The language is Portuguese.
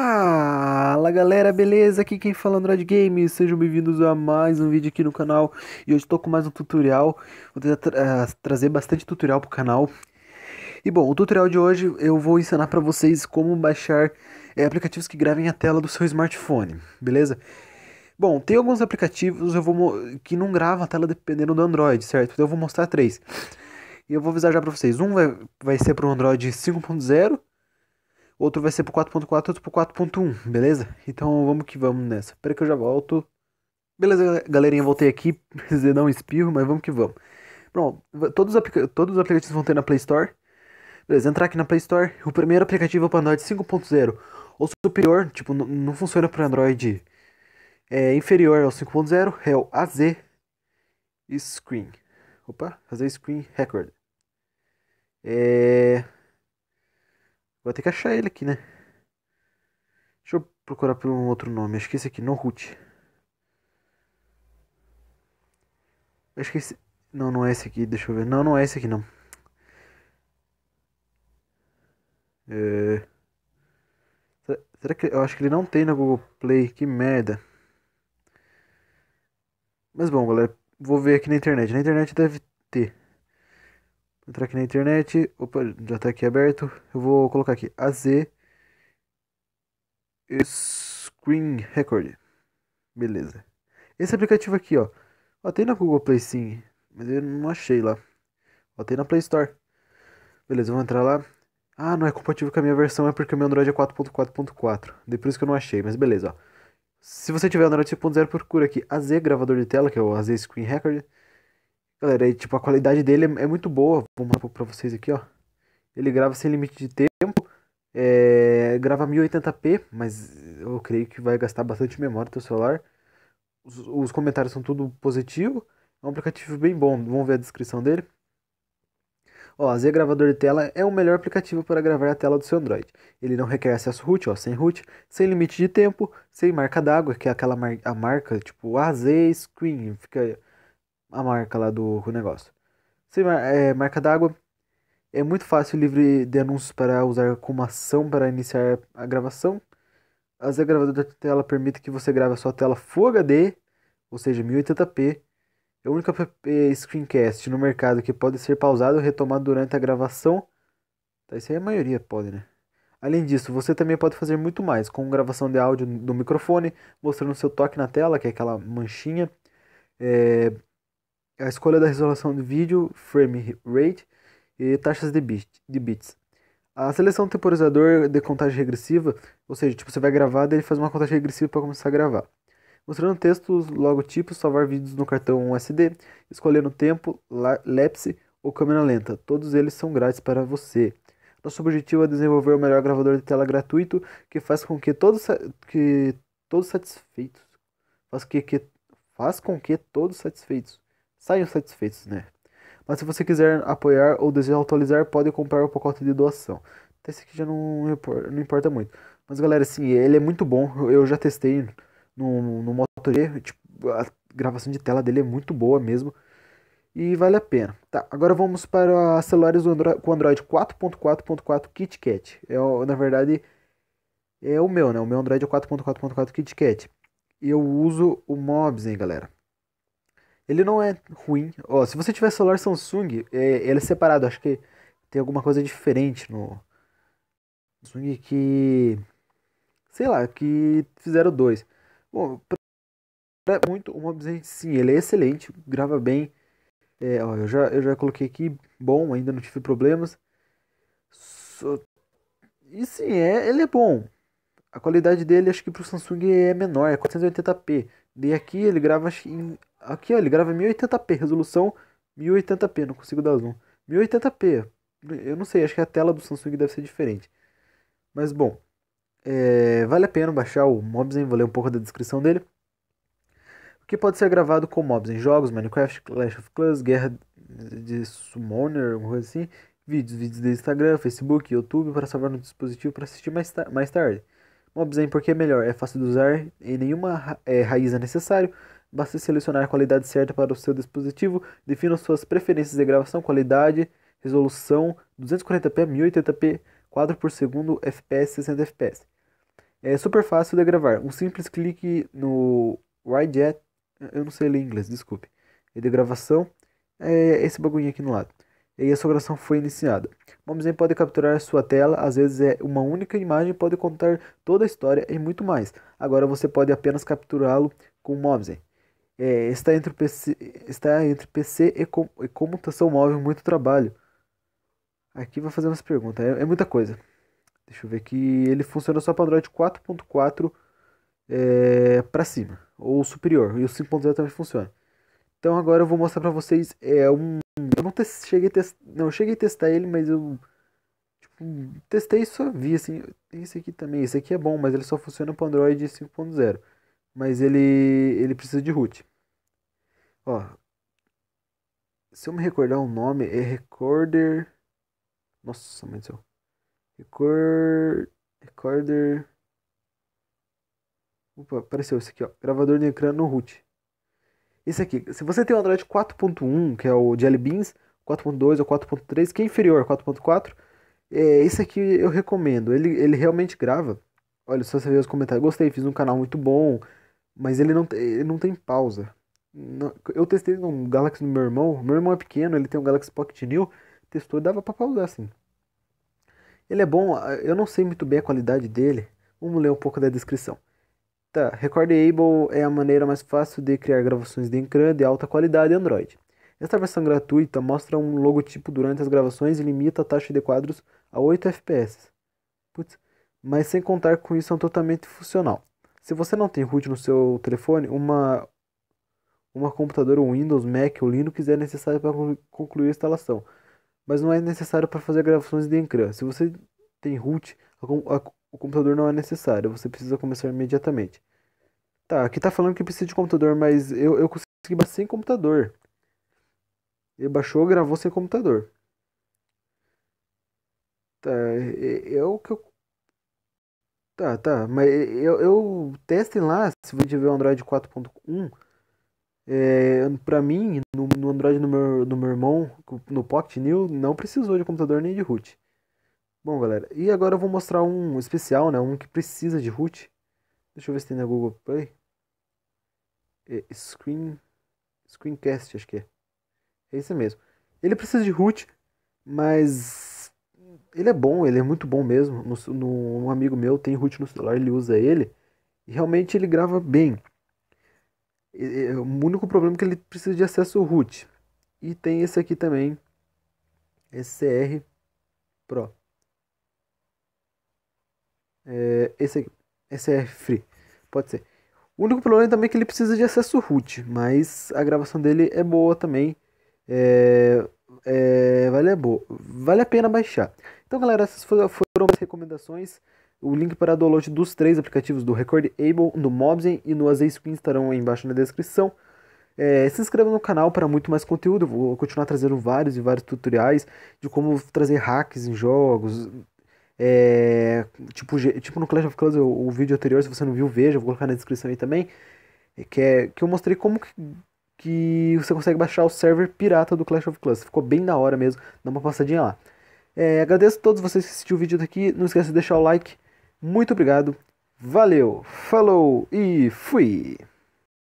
Fala galera, beleza? Aqui quem fala é Android Games, sejam bem-vindos a mais um vídeo aqui no canal E hoje estou com mais um tutorial, vou tentar tra ah, trazer bastante tutorial pro canal E bom, o tutorial de hoje eu vou ensinar para vocês como baixar é, aplicativos que gravem a tela do seu smartphone, beleza? Bom, tem alguns aplicativos eu vou que não gravam a tela dependendo do Android, certo? Então eu vou mostrar três E eu vou avisar já para vocês, um vai, vai ser para o Android 5.0 outro vai ser pro 4.4, outro pro 4.1, beleza? Então vamos que vamos nessa. Espera que eu já volto. Beleza, galerinha, voltei aqui, não um espirro, mas vamos que vamos. Pronto, todos os, todos os aplicativos vão ter na Play Store. Beleza, entrar aqui na Play Store, o primeiro aplicativo é para Android 5.0 ou superior, tipo, não funciona para Android é, inferior ao 5.0, é o AZ Screen. Opa, AZ Screen Record. É... Vou ter que achar ele aqui, né? Deixa eu procurar por um outro nome. Acho que esse aqui, Nohut. Acho que esse... Não, não é esse aqui. Deixa eu ver. Não, não é esse aqui, não. É... Será que... Eu acho que ele não tem na Google Play. Que merda. Mas bom, galera. Vou ver aqui na internet. Na internet deve ter entrar aqui na internet. Opa, já está aqui aberto. Eu vou colocar aqui AZ Screen Record. Beleza. Esse aplicativo aqui, ó. ó. Tem na Google Play sim, mas eu não achei lá. Ó, tem na Play Store. Beleza, eu vou entrar lá. Ah, não é compatível com a minha versão, é porque o meu Android é 4.4.4. depois que eu não achei, mas beleza, ó. Se você tiver Android 5.0, procura aqui AZ Gravador de Tela, que é o AZ Screen Record. Galera, aí tipo, a qualidade dele é, é muito boa. Vou mostrar pra vocês aqui, ó. Ele grava sem limite de tempo. É, grava 1080p, mas eu creio que vai gastar bastante memória do teu celular. Os, os comentários são tudo positivo. É um aplicativo bem bom. Vamos ver a descrição dele. Ó, Z Gravador de Tela é o melhor aplicativo para gravar a tela do seu Android. Ele não requer acesso root, ó, sem root, sem limite de tempo, sem marca d'água, que é aquela mar a marca tipo AZ Screen, fica a marca lá do, negócio. Sem mar, é, marca d'água, é muito fácil livre de anúncios para usar como ação para iniciar a gravação. As gravadoras de tela permitem que você grave a sua tela Full HD, ou seja, 1080p. É a única é, screencast no mercado que pode ser pausado ou retomado durante a gravação. Tá, isso aí a maioria pode, né? Além disso, você também pode fazer muito mais, com gravação de áudio do microfone, mostrando seu toque na tela, que é aquela manchinha, é, a escolha da resolução de vídeo, frame rate e taxas de, bit, de bits. A seleção do temporizador de contagem regressiva, ou seja, tipo, você vai gravar, e ele faz uma contagem regressiva para começar a gravar. Mostrando textos, logotipos, salvar vídeos no cartão SD, escolhendo tempo, lapse ou câmera lenta. Todos eles são grátis para você. Nosso objetivo é desenvolver o melhor gravador de tela gratuito que faz com que todos, que todos satisfeitos. Faz, que, que, faz com que todos satisfeitos saiam satisfeitos, né? Mas se você quiser apoiar ou desejar atualizar, pode comprar o pacote de doação. Esse aqui já não, não importa muito. Mas galera, assim, ele é muito bom. Eu já testei no, no Moto G. Tipo, a gravação de tela dele é muito boa mesmo. E vale a pena. Tá, agora vamos para celulares com Android 4.4.4 KitKat. É, na verdade, é o meu, né? O meu Android é 4.4.4 KitKat. E eu uso o Mobs, hein, galera. Ele não é ruim. Ó, se você tiver celular Samsung, é, ele é separado. Acho que tem alguma coisa diferente no Samsung que. Sei lá, que fizeram dois. Bom, pra muito o Mobizen, sim, ele é excelente, grava bem. É, ó, eu, já, eu já coloquei aqui, bom, ainda não tive problemas. So... E sim, é, ele é bom. A qualidade dele, acho que pro Samsung é menor, é 480p. E aqui ele grava aqui ó, ele grava 1080p, resolução 1080p, não consigo dar zoom. 1080p. Eu não sei, acho que a tela do Samsung deve ser diferente. Mas bom, é, vale a pena baixar o Mobzen, vou ler um pouco da descrição dele. O que pode ser gravado com Mobzen? Jogos, Minecraft, Clash of Clans, Guerra de Summoner, alguma coisa assim. Vídeos, vídeos do Instagram, Facebook, YouTube para salvar no dispositivo para assistir mais, ta mais tarde. Obzen porque é melhor, é fácil de usar e nenhuma é, raiz é necessário. Basta selecionar a qualidade certa para o seu dispositivo, defina suas preferências de gravação, qualidade, resolução 240p, 1080p, quadro por segundo, FPS 60 FPS. É super fácil de gravar. Um simples clique no widget eu não sei ler inglês, desculpe. de gravação é esse bagulho aqui no lado e a gravação foi iniciada. Uma armazém pode capturar sua tela, às vezes é uma única imagem, pode contar toda a história e muito mais. Agora você pode apenas capturá-lo com o armazém. É, está, entre PC, está entre PC e, com, e tá móvel, muito trabalho. Aqui vai fazer umas perguntas, é, é, muita coisa. Deixa eu ver aqui. Ele funciona só para Android 4.4 é, para cima, ou superior, e o 5.0 também funciona. Então agora eu vou mostrar para vocês é, um cheguei a testar. Não, cheguei a testar ele, mas eu. Tipo, testei e só vi assim. Tem esse aqui também. Esse aqui é bom, mas ele só funciona para Android 5.0. Mas ele. ele precisa de root. Ó. Se eu me recordar o nome, é Recorder. Nossa, meu Deus. Record. Recorder. Opa, apareceu esse aqui, ó. Gravador de ecrã no root. Esse aqui. Se você tem o Android 4.1, que é o Jelly Beans, 4.2 ou 4.3, que é inferior a 4.4. É, esse aqui eu recomendo. Ele, ele realmente grava. Olha, só você ver os comentários. Gostei, fiz um canal muito bom. Mas ele não, ele não tem pausa. eu testei no Galaxy do meu irmão. Meu irmão é pequeno, ele tem um Galaxy Pocket New. Testou e dava pra pausar assim. Ele é bom, ah, eu não sei muito bem a qualidade dele. Vamos ler um pouco da descrição. Tá, Record Able é a maneira mais fácil de criar gravações de encrã de alta qualidade Android. Esta versão gratuita mostra um logotipo durante as gravações e limita a taxa de quadros a 8 fps. Putz, mas sem contar com isso é um totalmente funcional. Se você não tem root no seu telefone, uma uma computadora Windows, Mac ou Linux é necessário para concluir a instalação, mas não é necessário para fazer gravações de encrã. Se você tem root, a, a, o computador não é necessário, você precisa começar imediatamente. Tá, aqui tá falando que precisa de computador, mas eu, eu consegui sem computador. Ele baixou, gravou sem computador. Tá, é o que eu. Tá, tá, mas eu, eu testem lá, se você tiver o Android 4.1, é, pra mim, no, no Android do meu, do meu irmão, no Pocket New, não precisou de computador nem de root. Bom, galera, e agora eu vou mostrar um especial, né, um que precisa de root. Deixa eu ver se tem na Google Play. É, screen... Screencast, acho que é. É isso mesmo. Ele precisa de root, mas ele é bom, ele é muito bom mesmo. No, no, um amigo meu tem root no celular, ele usa ele e realmente ele grava bem. E, o único problema é que ele precisa de acesso root. E tem esse aqui também, SCR Pro. É, esse aqui, SCR Free, pode ser. O único problema também é que ele precisa de acesso root, mas a gravação dele é boa também. É, é, vale, a vale a pena baixar. Então, galera, essas foram as recomendações. O link para download dos três aplicativos do Recordable, do Mobzen e no Aze estarão aí embaixo na descrição. É, se inscreva no canal para muito mais conteúdo. vou continuar trazendo vários e vários tutoriais de como trazer hacks em jogos. É, tipo, tipo no Clash of Clans, o, o vídeo anterior, se você não viu, veja, vou colocar na descrição aí também. É, que, é, que eu mostrei como que que você consegue baixar o server pirata do Clash of Clans. Ficou bem da hora mesmo, dá uma passadinha lá. É, agradeço a todos vocês que assistiram o vídeo daqui, não esqueça de deixar o like. Muito obrigado, valeu, falou e fui!